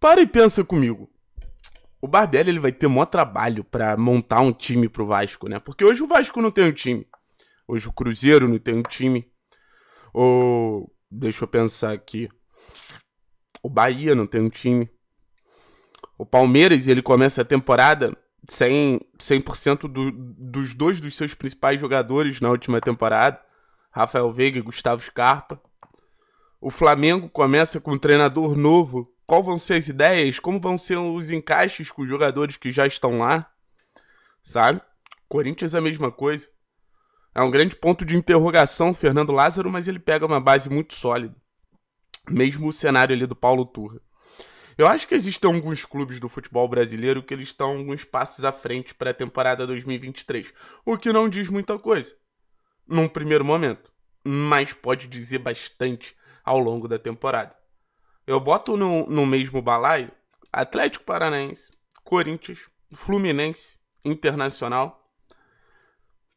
Para e pensa comigo. O Barbieri ele vai ter maior trabalho para montar um time pro Vasco, né? Porque hoje o Vasco não tem um time. Hoje o Cruzeiro não tem um time. Ou deixa eu pensar aqui. O Bahia não tem um time. O Palmeiras, ele começa a temporada sem 100% do, dos dois dos seus principais jogadores na última temporada, Rafael Veiga e Gustavo Scarpa. O Flamengo começa com um treinador novo qual vão ser as ideias, como vão ser os encaixes com os jogadores que já estão lá, sabe? Corinthians é a mesma coisa. É um grande ponto de interrogação Fernando Lázaro, mas ele pega uma base muito sólida. Mesmo o cenário ali do Paulo Turra. Eu acho que existem alguns clubes do futebol brasileiro que eles estão alguns passos à frente para a temporada 2023, o que não diz muita coisa num primeiro momento, mas pode dizer bastante ao longo da temporada. Eu boto no, no mesmo balaio Atlético Paranaense, Corinthians, Fluminense, Internacional,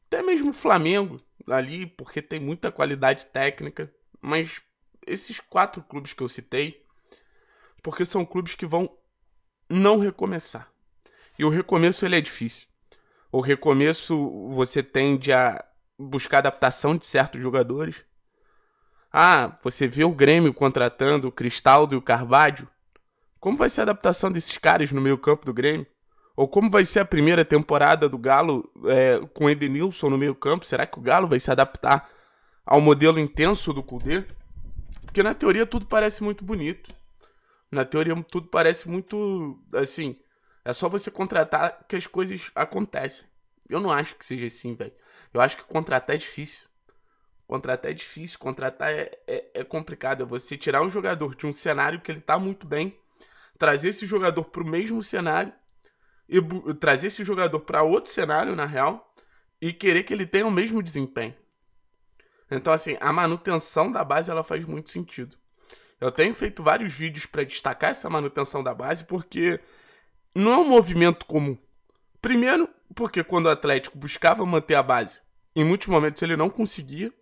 até mesmo Flamengo ali, porque tem muita qualidade técnica, mas esses quatro clubes que eu citei, porque são clubes que vão não recomeçar. E o recomeço ele é difícil. O recomeço você tende a buscar adaptação de certos jogadores, ah, você vê o Grêmio contratando o Cristaldo e o Carvalho? Como vai ser a adaptação desses caras no meio campo do Grêmio? Ou como vai ser a primeira temporada do Galo é, com Edenilson no meio campo? Será que o Galo vai se adaptar ao modelo intenso do Kudê? Porque na teoria tudo parece muito bonito. Na teoria tudo parece muito, assim, é só você contratar que as coisas acontecem. Eu não acho que seja assim, velho. Eu acho que contratar é difícil. Contratar é difícil, contratar é, é, é complicado. É você tirar um jogador de um cenário que ele tá muito bem, trazer esse jogador para o mesmo cenário, e trazer esse jogador para outro cenário, na real, e querer que ele tenha o mesmo desempenho. Então, assim, a manutenção da base ela faz muito sentido. Eu tenho feito vários vídeos para destacar essa manutenção da base, porque não é um movimento comum. Primeiro, porque quando o Atlético buscava manter a base, em muitos momentos ele não conseguia,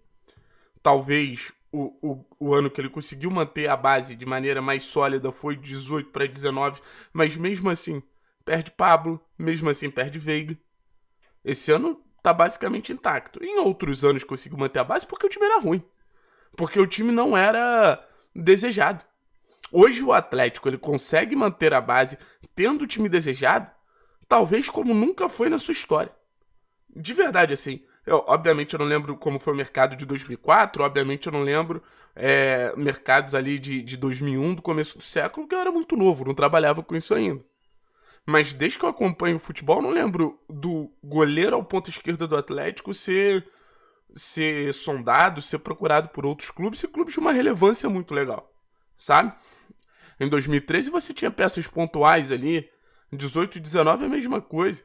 talvez o, o, o, ano que ele conseguiu manter a base de maneira mais sólida foi 18 para 19, mas mesmo assim perde Pablo, mesmo assim perde Veiga. Esse ano tá basicamente intacto. Em outros anos conseguiu manter a base porque o time era ruim. Porque o time não era desejado. Hoje o Atlético ele consegue manter a base tendo o time desejado, talvez como nunca foi na sua história. De verdade assim, eu, obviamente eu não lembro como foi o mercado de 2004, obviamente eu não lembro é, mercados ali de, de 2001, do começo do século, que eu era muito novo, não trabalhava com isso ainda. Mas desde que eu acompanho o futebol, eu não lembro do goleiro ao ponto esquerda do Atlético ser, ser sondado, ser procurado por outros clubes e clubes de uma relevância muito legal, sabe? Em 2013 você tinha peças pontuais ali, 18 e 19 é a mesma coisa.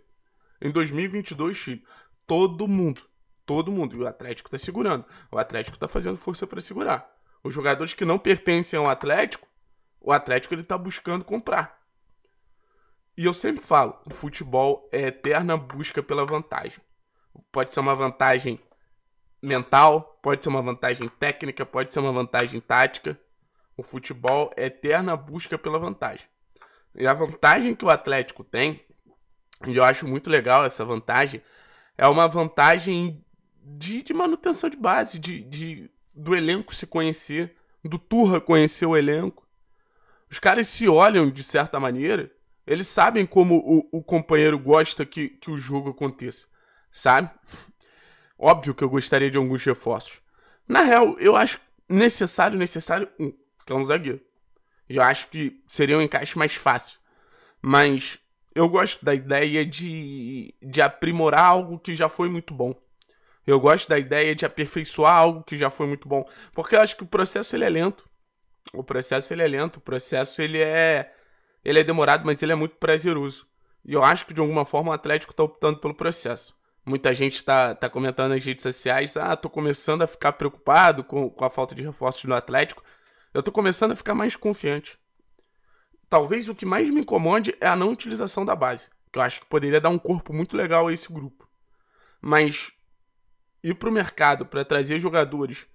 Em 2022, todo mundo. Todo mundo. E o Atlético tá segurando. O Atlético tá fazendo força para segurar. Os jogadores que não pertencem ao Atlético, o Atlético ele tá buscando comprar. E eu sempre falo, o futebol é eterna busca pela vantagem. Pode ser uma vantagem mental, pode ser uma vantagem técnica, pode ser uma vantagem tática. O futebol é eterna busca pela vantagem. E a vantagem que o Atlético tem, e eu acho muito legal essa vantagem, é uma vantagem de, de manutenção de base, de, de, do elenco se conhecer, do Turra conhecer o elenco. Os caras se olham de certa maneira, eles sabem como o, o companheiro gosta que, que o jogo aconteça, sabe? Óbvio que eu gostaria de alguns reforços. Na real, eu acho necessário, necessário um, que é um zagueiro. Eu acho que seria um encaixe mais fácil. Mas eu gosto da ideia de, de aprimorar algo que já foi muito bom. Eu gosto da ideia de aperfeiçoar algo que já foi muito bom. Porque eu acho que o processo ele é lento. O processo ele é lento, o processo ele é ele é demorado, mas ele é muito prazeroso. E eu acho que de alguma forma o Atlético está optando pelo processo. Muita gente está tá comentando nas redes sociais, ah, tô começando a ficar preocupado com, com a falta de reforços no Atlético. Eu tô começando a ficar mais confiante talvez o que mais me incomode é a não utilização da base, que eu acho que poderia dar um corpo muito legal a esse grupo. Mas ir para o mercado para trazer jogadores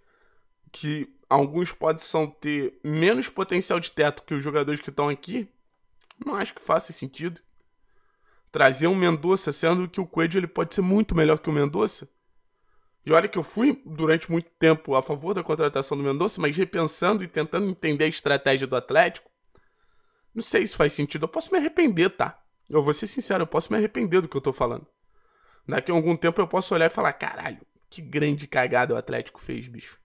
que alguns possam ter menos potencial de teto que os jogadores que estão aqui, não acho que faça sentido. Trazer um Mendonça, sendo que o Coelho ele pode ser muito melhor que o Mendonça. E olha que eu fui durante muito tempo a favor da contratação do Mendonça, mas repensando e tentando entender a estratégia do Atlético, não sei se faz sentido. Eu posso me arrepender, tá? Eu vou ser sincero, eu posso me arrepender do que eu tô falando. Daqui a algum tempo eu posso olhar e falar: caralho, que grande cagada o Atlético fez, bicho.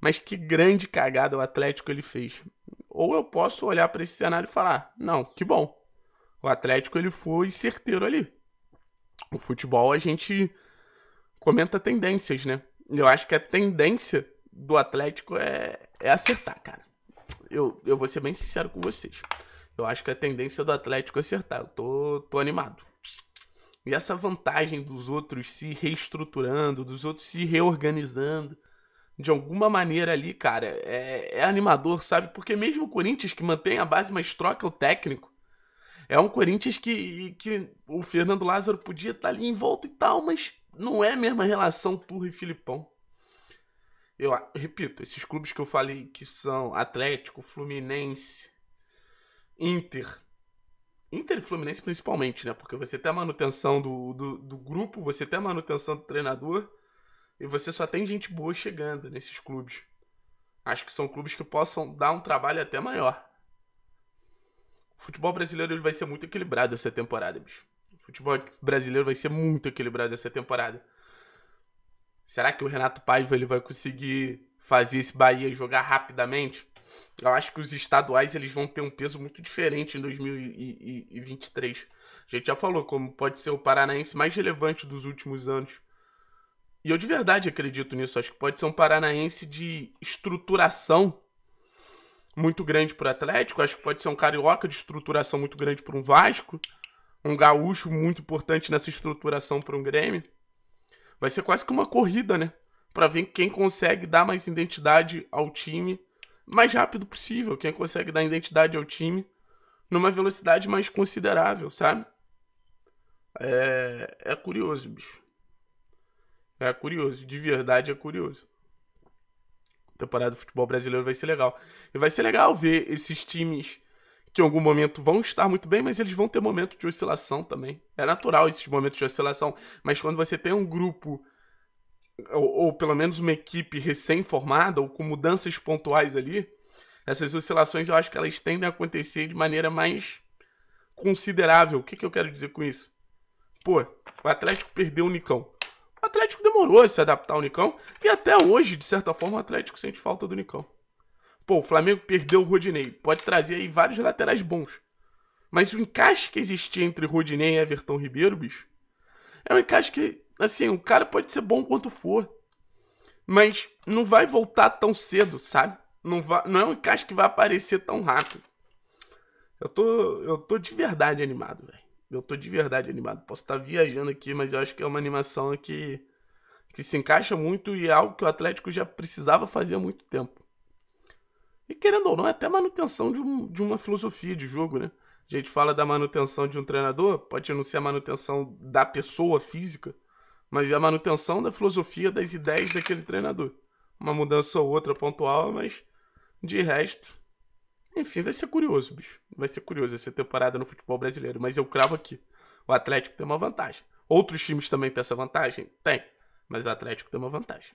Mas que grande cagada o Atlético ele fez. Ou eu posso olhar para esse cenário e falar: não, que bom. O Atlético ele foi certeiro ali. O futebol a gente comenta tendências, né? Eu acho que a tendência do Atlético é, é acertar, cara eu, eu vou ser bem sincero com vocês. Eu acho que a tendência do Atlético é acertar. Eu tô, tô animado. E essa vantagem dos outros se reestruturando, dos outros se reorganizando, de alguma maneira ali, cara, é, é animador, sabe? Porque mesmo o Corinthians, que mantém a base, mas troca o técnico, é um Corinthians que, que o Fernando Lázaro podia estar tá ali em volta e tal, mas não é a mesma relação Turra e Filipão. Eu repito, esses clubes que eu falei que são Atlético, Fluminense, Inter. Inter e Fluminense principalmente, né? Porque você tem a manutenção do, do, do grupo, você tem a manutenção do treinador e você só tem gente boa chegando nesses clubes. Acho que são clubes que possam dar um trabalho até maior. O futebol brasileiro ele vai ser muito equilibrado essa temporada, bicho. O futebol brasileiro vai ser muito equilibrado essa temporada. Será que o Renato Paiva ele vai conseguir fazer esse Bahia jogar rapidamente? Eu acho que os estaduais eles vão ter um peso muito diferente em 2023. A gente já falou como pode ser o paranaense mais relevante dos últimos anos. E eu de verdade acredito nisso. Acho que pode ser um paranaense de estruturação muito grande para o Atlético. Acho que pode ser um carioca de estruturação muito grande para um Vasco. Um gaúcho muito importante nessa estruturação para um Grêmio vai ser quase que uma corrida, né? Para ver quem consegue dar mais identidade ao time mais rápido possível, quem consegue dar identidade ao time numa velocidade mais considerável, sabe? É, é curioso, bicho. É curioso, de verdade é curioso. A temporada do futebol brasileiro vai ser legal. E vai ser legal ver esses times que em algum momento vão estar muito bem, mas eles vão ter momentos de oscilação também. É natural esses momentos de oscilação, mas quando você tem um grupo ou, ou pelo menos uma equipe recém-formada ou com mudanças pontuais ali, essas oscilações eu acho que elas tendem a acontecer de maneira mais considerável. O que, que eu quero dizer com isso? Pô, o Atlético perdeu o Nicão. O Atlético demorou a se adaptar ao Nicão e até hoje, de certa forma, o Atlético sente falta do Nicão. Pô, o Flamengo perdeu o Rodinei. Pode trazer aí vários laterais bons. Mas o encaixe que existia entre Rodinei e Everton Ribeiro, bicho, é um encaixe que, assim, o cara pode ser bom quanto for. Mas não vai voltar tão cedo, sabe? Não, vai, não é um encaixe que vai aparecer tão rápido. Eu tô, eu tô de verdade animado, velho. Eu tô de verdade animado. Posso estar tá viajando aqui, mas eu acho que é uma animação que, que se encaixa muito e é algo que o Atlético já precisava fazer há muito tempo. E querendo ou não, é até manutenção de, um, de uma filosofia de jogo, né? A gente fala da manutenção de um treinador, pode não ser a manutenção da pessoa física, mas é a manutenção da filosofia, das ideias daquele treinador. Uma mudança ou outra pontual, mas de resto. Enfim, vai ser curioso, bicho. Vai ser curioso essa temporada no futebol brasileiro, mas eu cravo aqui. O Atlético tem uma vantagem. Outros times também têm essa vantagem? Tem. Mas o Atlético tem uma vantagem.